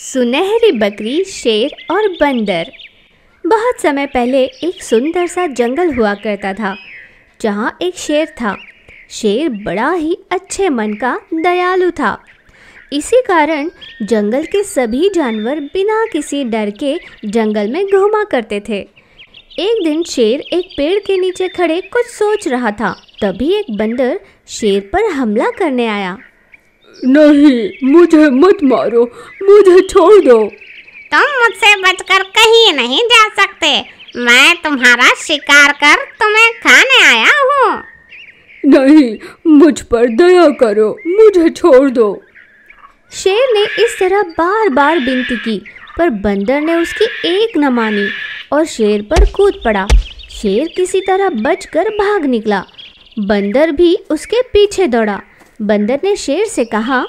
सुनहरी बकरी शेर और बंदर बहुत समय पहले एक सुंदर सा जंगल हुआ करता था जहाँ एक शेर था शेर बड़ा ही अच्छे मन का दयालु था इसी कारण जंगल के सभी जानवर बिना किसी डर के जंगल में घूमा करते थे एक दिन शेर एक पेड़ के नीचे खड़े कुछ सोच रहा था तभी एक बंदर शेर पर हमला करने आया नहीं मुझे मत मारो मुझे छोड़ दो तुम मुझसे बचकर कहीं नहीं जा सकते मैं तुम्हारा शिकार कर तुम्हें खाने आया हूँ नहीं मुझ पर दया करो मुझे छोड़ दो शेर ने इस तरह बार बार विनती की पर बंदर ने उसकी एक न मानी और शेर पर कूद पड़ा शेर किसी तरह बचकर भाग निकला बंदर भी उसके पीछे दौड़ा बंदर ने शेर से कहा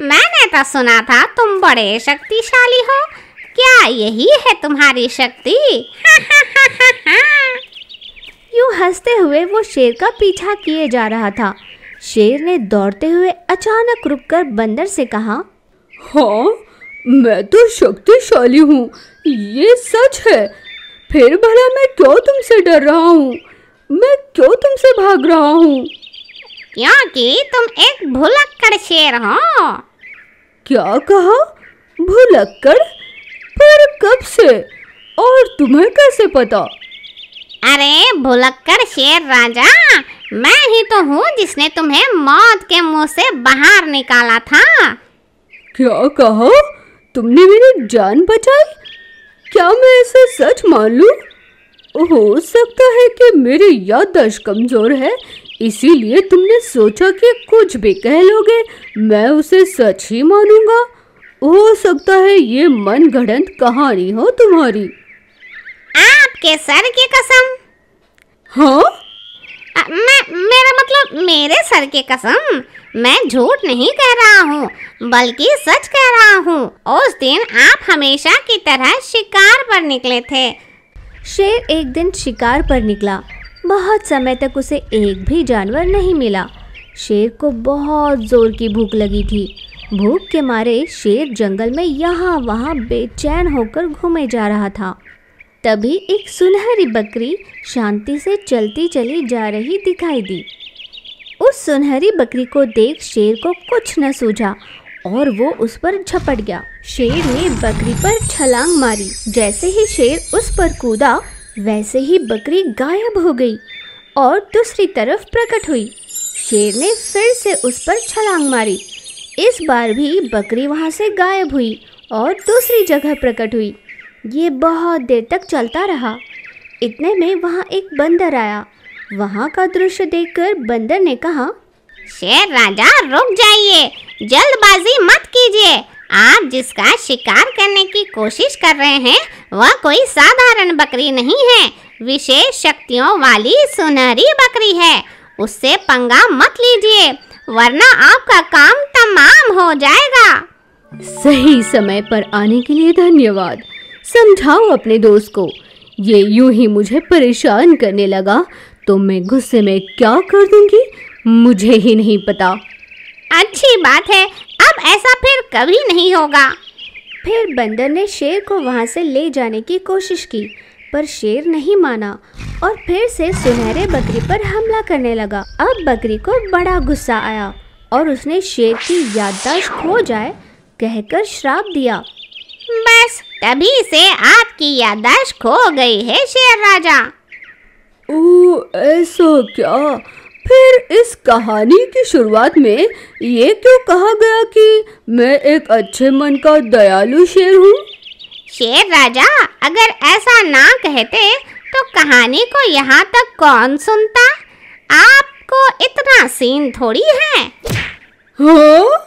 मैंने तो सुना था तुम बड़े शक्तिशाली हो क्या यही है तुम्हारी शक्ति यू हंसते हुए वो शेर का पीछा किए जा रहा था शेर ने दौड़ते हुए अचानक रुककर बंदर से कहा हाँ मैं तो शक्तिशाली हूँ ये सच है फिर भला मैं क्यों तुमसे डर रहा हूँ मैं क्यों तुमसे भाग रहा हूँ क्योंकि तुम एक भुलक्कड़ शेर हो क्या कहा भुलक्कड़ पर कब से और तुम्हें कैसे पता अरे भुलक्कड़ शेर राजा मैं ही तो हूँ जिसने तुम्हें मौत के मुंह से बाहर निकाला था क्या कहा तुमने मेरी जान बचाई क्या मैं इसे सच मान लू हो सकता है कि मेरी याददाश्त कमजोर है इसीलिए तुमने सोचा कि कुछ भी कह लोगे मैं उसे सच ही मानूंगा हो सकता है ये मन घड़ कहानी हो तुम्हारी आपके सर की कसम हाँ मैं मेरा मतलब मेरे सर की कसम मैं झूठ नहीं कह रहा हूँ बल्कि सच कह रहा हूँ उस दिन आप हमेशा की तरह शिकार पर निकले थे शेर एक दिन शिकार पर निकला बहुत समय तक उसे एक भी जानवर नहीं मिला शेर को बहुत ज़ोर की भूख लगी थी भूख के मारे शेर जंगल में यहाँ वहाँ बेचैन होकर घूमे जा रहा था तभी एक सुनहरी बकरी शांति से चलती चली जा रही दिखाई दी उस सुनहरी बकरी को देख शेर को कुछ न सूझा और वो उस पर झपट गया शेर ने बकरी पर छलांग मारी जैसे ही शेर उस पर कूदा वैसे ही बकरी गायब हो गई और दूसरी तरफ प्रकट हुई शेर ने फिर से उस पर छलांग मारी इस बार भी बकरी वहाँ से गायब हुई और दूसरी जगह प्रकट हुई ये बहुत देर तक चलता रहा इतने में वहाँ एक बंदर आया वहाँ का दृश्य देखकर बंदर ने कहा शेर राजा रुक जाइए जल्दबाजी मत कीजिए आप जिसका शिकार करने की कोशिश कर रहे हैं वह कोई साधारण बकरी नहीं है विशेष शक्तियों वाली सुनहरी बकरी है उससे पंगा मत लीजिए वरना आपका काम तमाम हो जाएगा सही समय पर आने के लिए धन्यवाद समझाओ अपने दोस्त को ये यूं ही मुझे परेशान करने लगा तो मैं गुस्से में क्या कर दूंगी मुझे ही नहीं पता अच्छी बात है अब ऐसा फिर कभी नहीं होगा फिर बंदर ने शेर को वहाँ से ले जाने की कोशिश की पर शेर नहीं माना और फिर से सुनहरे बकरी पर हमला करने लगा अब बकरी को बड़ा गुस्सा आया और उसने शेर की याददाश्त खो जाए कहकर श्राप दिया बस तभी से आपकी याददाश्त खो गई है शेर राजा ओ ऐसा क्या फिर इस कहानी की शुरुआत में ये क्यों कहा गया कि मैं एक अच्छे मन का दयालु शेर हूँ शेर राजा अगर ऐसा ना कहते तो कहानी को यहाँ तक कौन सुनता आपको इतना सीन थोड़ी है हाँ?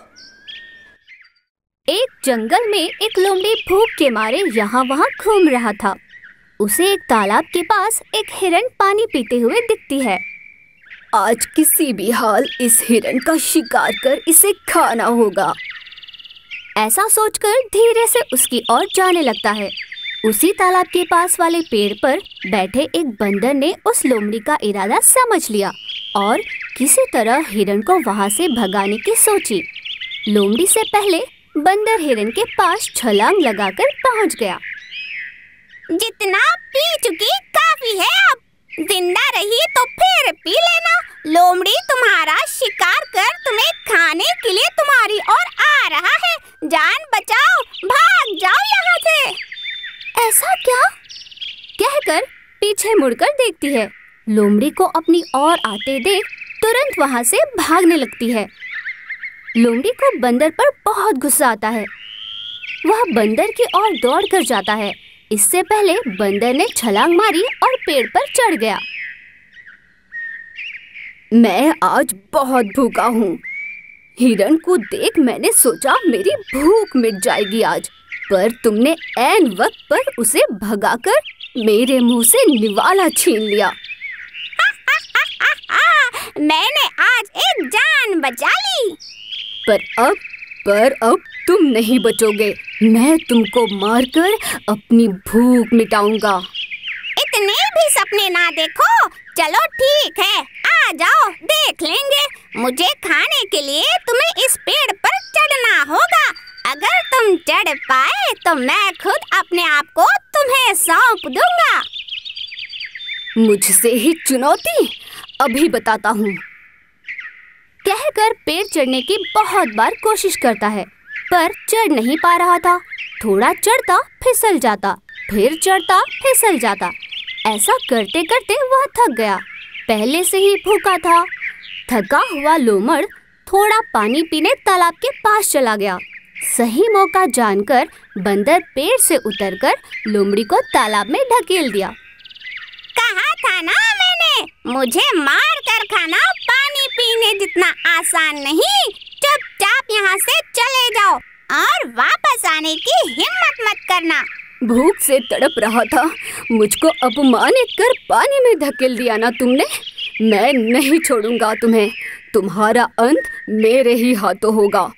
एक जंगल में एक लोमड़ी भूख के मारे यहाँ वहाँ घूम रहा था उसे एक तालाब के पास एक हिरण पानी पीते हुए दिखती है आज किसी भी हाल इस हिरण का शिकार कर इसे खाना होगा ऐसा सोचकर धीरे से उसकी ओर जाने लगता है उसी तालाब के पास वाले पेड़ पर बैठे एक बंदर ने उस लोमड़ी का इरादा समझ लिया और किसी तरह हिरण को वहाँ से भगाने की सोची लोमड़ी से पहले बंदर हिरण के पास छलांग लगाकर पहुँच गया जितना पी चुकी काफी है अब जिंदा रही तो फिर पी लेना लोमड़ी तुम्हारा शिकार कर तुम्हें खाने के लिए तुम्हारी ओर आ रहा है जान बचाओ भाग जाओ यहाँ से ऐसा क्या कहकर पीछे मुड़कर देखती है लोमड़ी को अपनी ओर आते देख तुरंत वहाँ से भागने लगती है लोमड़ी को बंदर पर बहुत गुस्सा आता है वह बंदर की ओर दौड़ कर जाता है इससे पहले बंदर ने छलांग मारी और पेड़ पर चढ़ गया मैं आज बहुत भूखा हूँ हिरण को देख मैंने सोचा मेरी भूख मिट जाएगी आज पर तुमने ऐन वक्त पर उसे भगाकर मेरे मुंह से निवाला छीन लिया मैंने आज एक जान बचा ली पर अब पर अब तुम नहीं बचोगे मैं तुमको मारकर अपनी भूख मिटाऊंगा इतने भी सपने ना देखो चलो ठीक है आ जाओ देख लेंगे मुझे खाने के लिए तुम्हें इस पेड़ पर चढ़ना होगा अगर तुम चढ़ पाए तो मैं खुद अपने आप को तुम्हें सौंप दूंगा मुझसे ही चुनौती अभी बताता हूँ कहकर पेड़ चढ़ने की बहुत बार कोशिश करता है पर चढ़ नहीं पा रहा था थोड़ा चढ़ता फिसल जाता फिर चढ़ता फिसल जाता ऐसा करते करते वह थक गया पहले से ही भूखा था थका हुआ लोमड़ थोड़ा पानी पीने तालाब के पास चला गया सही मौका जानकर बंदर पेड़ से उतरकर लोमड़ी को तालाब में ढकेल दिया कहा था ना मैंने मुझे मार कर खाना पानी पीने जितना आसान नहीं आप यहाँ से चले जाओ और वापस आने की हिम्मत मत करना भूख से तड़प रहा था मुझको अपमानित कर पानी में धकेल दिया ना तुमने मैं नहीं छोड़ूंगा तुम्हें तुम्हारा अंत मेरे ही हाथों होगा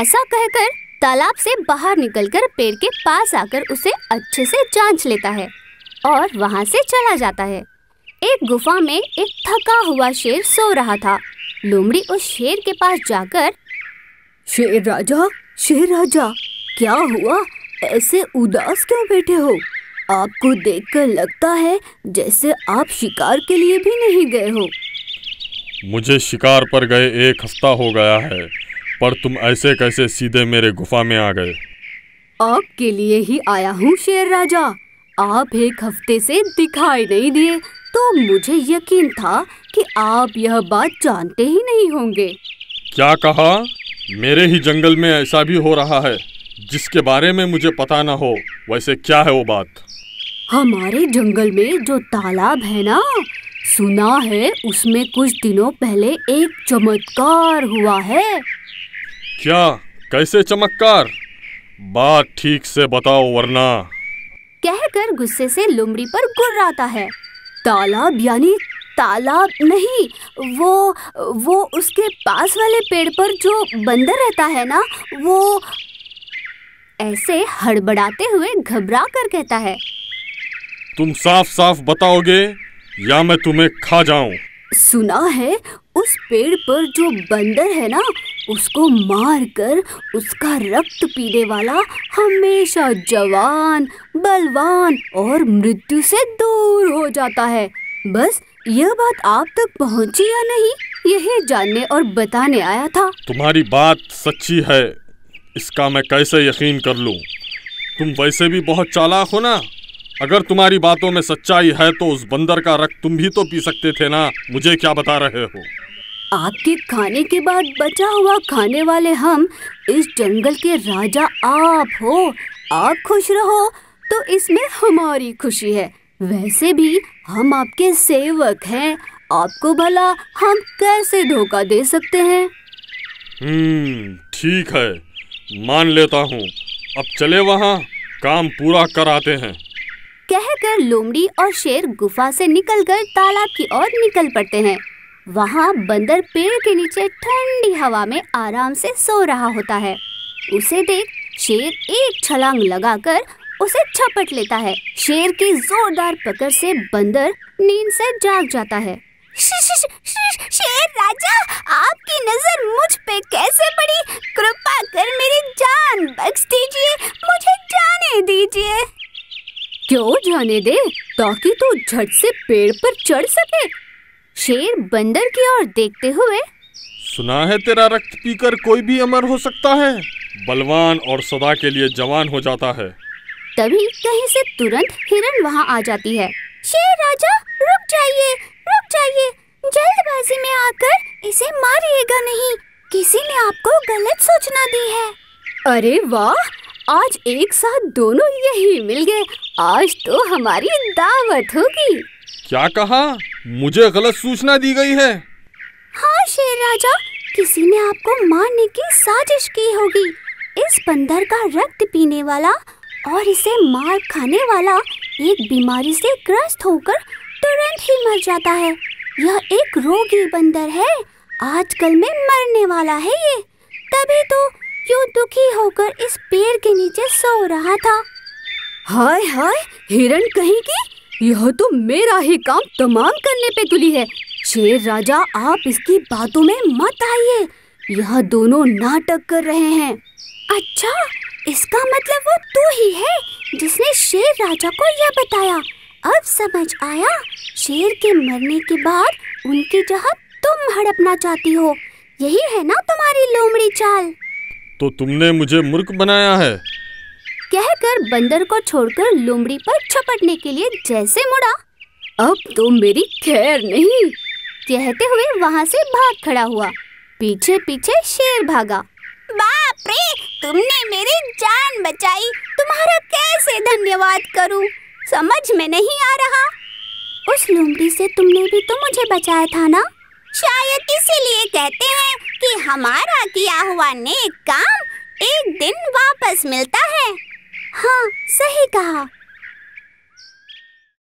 ऐसा कहकर तालाब से बाहर निकलकर पेड़ के पास आकर उसे अच्छे से जांच लेता है और वहाँ से चला जाता है एक गुफा में एक थका हुआ शेर सो रहा था लोमड़ी उस शेर के पास जाकर शेर राजा शेर राजा क्या हुआ ऐसे उदास क्यों बैठे हो आपको देखकर लगता है जैसे आप शिकार के लिए भी नहीं गए हो मुझे शिकार पर गए एक हफ्ता हो गया है पर तुम ऐसे कैसे सीधे मेरे गुफा में आ गए आपके लिए ही आया हूँ शेर राजा आप एक हफ्ते से दिखाई नहीं दिए तो मुझे यकीन था कि आप यह बात जानते ही नहीं होंगे क्या कहा मेरे ही जंगल में ऐसा भी हो रहा है जिसके बारे में मुझे पता ना हो वैसे क्या है वो बात हमारे जंगल में जो तालाब है ना सुना है उसमें कुछ दिनों पहले एक चमत्कार हुआ है क्या कैसे चमत्कार बात ठीक से बताओ वरना कहकर गुस्से से लुमड़ी पर गुर्राता है तालाब यानी तालाब नहीं वो वो उसके पास वाले पेड़ पर जो बंदर रहता है ना वो ऐसे हड़बड़ाते हुए घबरा कर कहता है तुम साफ साफ बताओगे या मैं तुम्हें खा जाऊं सुना है उस पेड़ पर जो बंदर है ना उसको मार कर उसका रक्त पीने वाला हमेशा जवान बलवान और मृत्यु से दूर हो जाता है बस यह बात आप तक पहुंची या नहीं यही जानने और बताने आया था तुम्हारी बात सच्ची है इसका मैं कैसे यकीन कर लूं? तुम वैसे भी बहुत चालाक हो ना अगर तुम्हारी बातों में सच्चाई है तो उस बंदर का रक्त तुम भी तो पी सकते थे ना मुझे क्या बता रहे हो आपके खाने के बाद बचा हुआ खाने वाले हम इस जंगल के राजा आप हो आप खुश रहो तो इसमें हमारी खुशी है वैसे भी हम आपके सेवक हैं आपको भला हम कैसे धोखा दे सकते हैं हम्म ठीक है मान लेता हूँ अब चले वहाँ काम पूरा कराते हैं कहकर लोमड़ी और शेर गुफा से निकलकर तालाब की ओर निकल पड़ते हैं वहाँ बंदर पेड़ के नीचे ठंडी हवा में आराम से सो रहा होता है उसे देख शेर एक छलांग लगाकर उसे छपट लेता है शेर की जोरदार पकड़ से बंदर नींद से जाग जाता है शेर राजा आपकी नजर मुझ पे कैसे पड़ी कृपा कर मेरी जान बख्श दीजिए मुझे जाने दीजिए क्यों जाने दे ताकि तू तो झट से पेड़ पर चढ़ सके शेर बंदर की ओर देखते हुए सुना है तेरा रक्त पीकर कोई भी अमर हो सकता है बलवान और सदा के लिए जवान हो जाता है तभी कहीं से तुरंत हिरण वहां आ जाती है शेर राजा रुक जाइए रुक जाइए जल्दबाजी में आकर इसे मारिएगा नहीं किसी ने आपको गलत सूचना दी है अरे वाह आज एक साथ दोनों यही मिल गए आज तो हमारी दावत होगी क्या कहा मुझे गलत सूचना दी गई है हाँ शेर राजा किसी ने आपको मारने की साजिश की होगी इस बंदर का रक्त पीने वाला और इसे मार खाने वाला एक बीमारी से ग्रस्त होकर तुरंत ही मर जाता है यह एक रोगी बंदर है आजकल में मरने वाला है ये तभी तो यू दुखी होकर इस पेड़ के नीचे सो रहा था हाय हाय हिरन कहीं की यह तो मेरा ही काम तमाम करने पे तुली है शेर राजा आप इसकी बातों में मत आइए यह दोनों नाटक कर रहे हैं अच्छा इसका मतलब वो तू ही है जिसने शेर राजा को यह बताया अब समझ आया शेर के मरने के बाद उनकी जगह तुम हड़पना चाहती हो यही है ना तुम्हारी लोमड़ी चाल तो तुमने मुझे मूर्ख बनाया है कहकर बंदर को छोड़कर लोमड़ी पर छपटने के लिए जैसे मुड़ा अब तो मेरी खैर नहीं कहते हुए वहाँ से भाग खड़ा हुआ पीछे पीछे शेर भागा बाय रे तुमने मेरी जान बचाई तुम्हारा कैसे धन्यवाद करूं समझ में नहीं आ रहा उस लोमड़ी से तुमने भी तो मुझे बचाया था ना शायद इसीलिए कहते हैं कि हमारा किया हुआ नेक काम एक दिन वापस मिलता है हाँ सही कहा